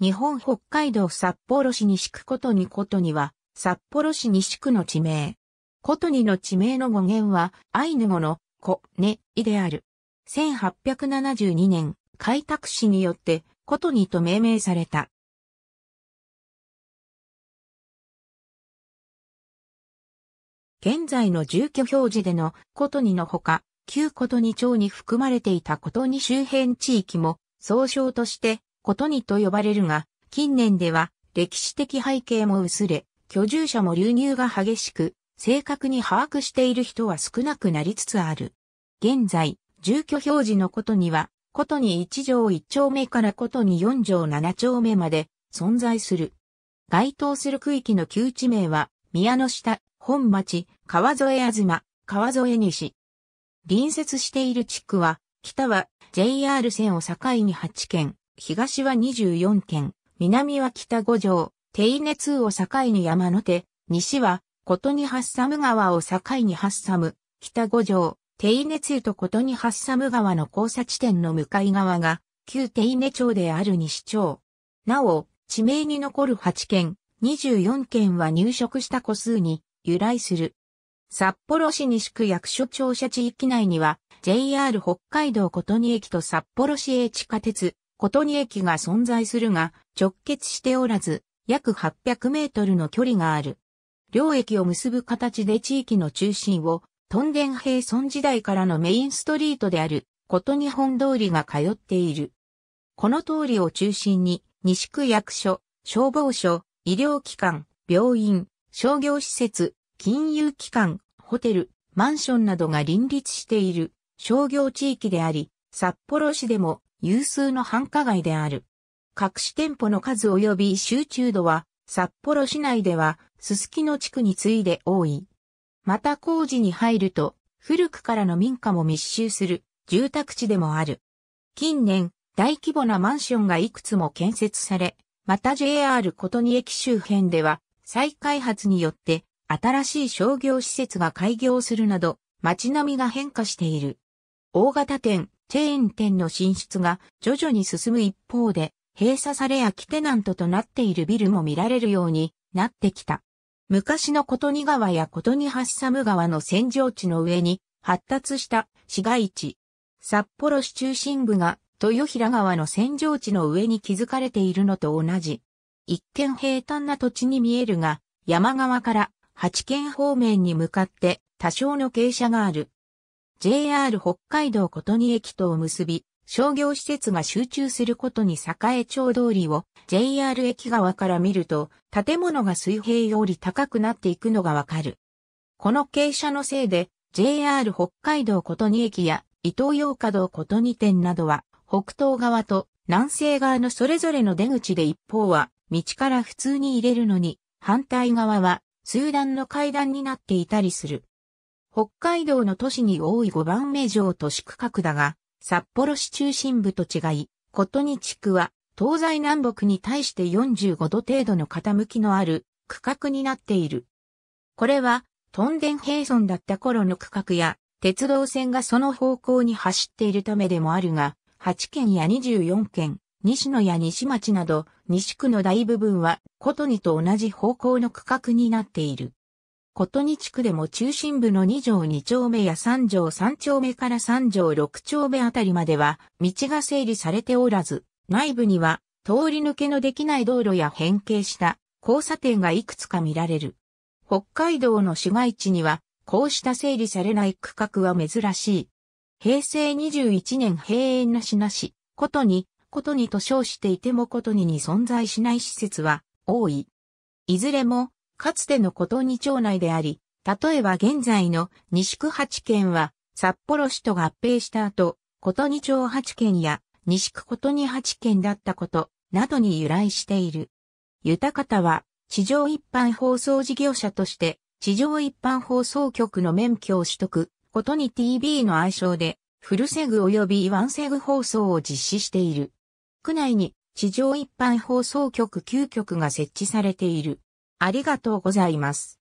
日本北海道札幌市西区ことにことには、札幌市西区の地名。ことにの地名の語源は、アイヌ語の、こ、ね、いである。1872年、開拓市によって、ことにと命名された。現在の住居表示でのことにのほか、旧ことに町に含まれていたことに周辺地域も、総称としてことにと呼ばれるが、近年では歴史的背景も薄れ、居住者も流入が激しく、正確に把握している人は少なくなりつつある。現在、住居表示のことには、ことに1条1丁目からことに4条7丁目まで存在する。該当する区域の旧地名は、宮の下、本町、川添あずま、川添西。隣接している地区は、北は JR 線を境に8県、東は24県、南は北五条、手稲通を境に山の手、西は、ことにハッサム川を境にハッサム、北五条、手稲通とことにハッサム川の交差地点の向かい側が、旧手稲町である西町。なお、地名に残る8県、24県は入植した個数に由来する。札幌市西区役所庁舎地域内には JR 北海道琴に駅と札幌市営地下鉄琴に駅が存在するが、直結しておらず、約800メートルの距離がある。両駅を結ぶ形で地域の中心を、トンデン平村時代からのメインストリートである、こと日本通りが通っている。この通りを中心に、西区役所、消防署、医療機関、病院、商業施設、金融機関、ホテル、マンションなどが林立している商業地域であり、札幌市でも有数の繁華街である。各種店舗の数及び集中度は、札幌市内では、すすきの地区に次いで多い。また工事に入ると、古くからの民家も密集する住宅地でもある。近年、大規模なマンションがいくつも建設され、また JR 琴似駅周辺では、再開発によって新しい商業施設が開業するなど、街並みが変化している。大型店、チェーン店の進出が徐々に進む一方で、閉鎖され空きテナントとなっているビルも見られるようになってきた。昔の琴似川や琴似橋ム川の扇状地の上に発達した市街地。札幌市中心部が豊平川の扇状地の上に築かれているのと同じ。一見平坦な土地に見えるが、山側から八県方面に向かって多少の傾斜がある。JR 北海道琴似駅とを結び、商業施設が集中することに栄町通りを JR 駅側から見ると、建物が水平より高くなっていくのがわかる。この傾斜のせいで、JR 北海道琴似駅や伊東洋華道琴似店などは、北東側と南西側のそれぞれの出口で一方は、道から普通に入れるのに、反対側は、集段の階段になっていたりする。北海道の都市に多い5番目上都市区画だが、札幌市中心部と違い、琴似地区は東西南北に対して45度程度の傾きのある区画になっている。これは、トンデン平村だった頃の区画や、鉄道線がその方向に走っているためでもあるが、8県や24県、西野や西町など、西区の大部分は、琴似と同じ方向の区画になっている。ことに地区でも中心部の2条2丁目や3条3丁目から3条6丁目あたりまでは道が整理されておらず、内部には通り抜けのできない道路や変形した交差点がいくつか見られる。北海道の市街地には、こうした整理されない区画は珍しい。平成21年閉園なしなし、ことに、ことにと称していてもことにに存在しない施設は多い。いずれもかつてのことに町内であり、例えば現在の西区八県は札幌市と合併した後、ことに町八県や西区ことに八県だったことなどに由来している。豊方は地上一般放送事業者として地上一般放送局の免許を取得、ことに TV の愛称でフルセグ及びワンセグ放送を実施している。区内に地上一般放送局9局が設置されている。ありがとうございます。